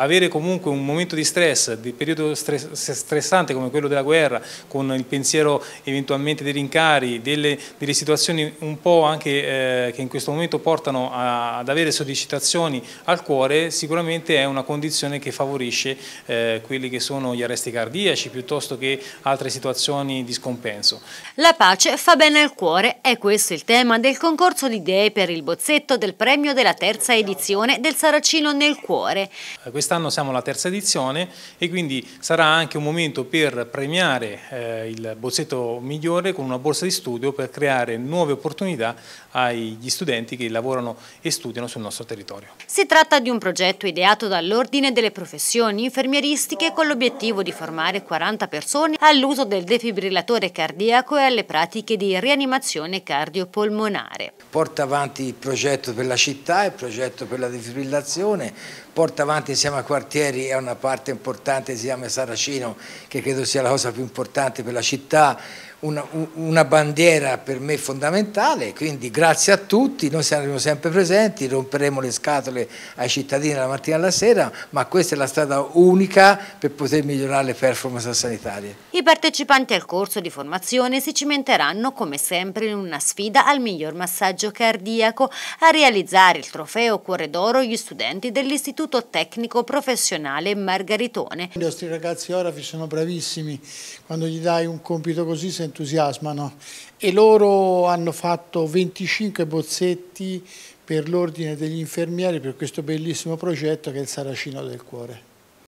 Avere comunque un momento di stress, di periodo stress, stressante come quello della guerra, con il pensiero eventualmente dei rincari, delle, delle situazioni un po' anche eh, che in questo momento portano a, ad avere sollecitazioni al cuore, sicuramente è una condizione che favorisce eh, quelli che sono gli arresti cardiaci piuttosto che altre situazioni di scompenso. La pace fa bene al cuore, è questo il tema del concorso di idee per il bozzetto del premio della terza edizione del Saracino nel cuore. Quest'anno siamo alla terza edizione e quindi sarà anche un momento per premiare eh, il bozzetto migliore con una borsa di studio per creare nuove opportunità agli studenti che lavorano e studiano sul nostro territorio. Si tratta di un progetto ideato dall'Ordine delle professioni infermieristiche con l'obiettivo di formare 40 persone all'uso del defibrillatore cardiaco e alle pratiche di rianimazione cardiopolmonare. Porta avanti il progetto per la città, il progetto per la defibrillazione, porta avanti insieme chiama quartieri è una parte importante si chiama Saracino che credo sia la cosa più importante per la città, una, una bandiera per me fondamentale, quindi grazie a tutti, noi saremo sempre presenti, romperemo le scatole ai cittadini dalla mattina alla sera, ma questa è la strada unica per poter migliorare le performance sanitarie. I partecipanti al corso di formazione si cimenteranno come sempre in una sfida al miglior massaggio cardiaco a realizzare il trofeo Cuore d'Oro gli studenti dell'Istituto Tecnico professionale Margaritone. I nostri ragazzi Orafi sono bravissimi, quando gli dai un compito così si entusiasmano e loro hanno fatto 25 bozzetti per l'ordine degli infermieri per questo bellissimo progetto che è il Saracino del Cuore.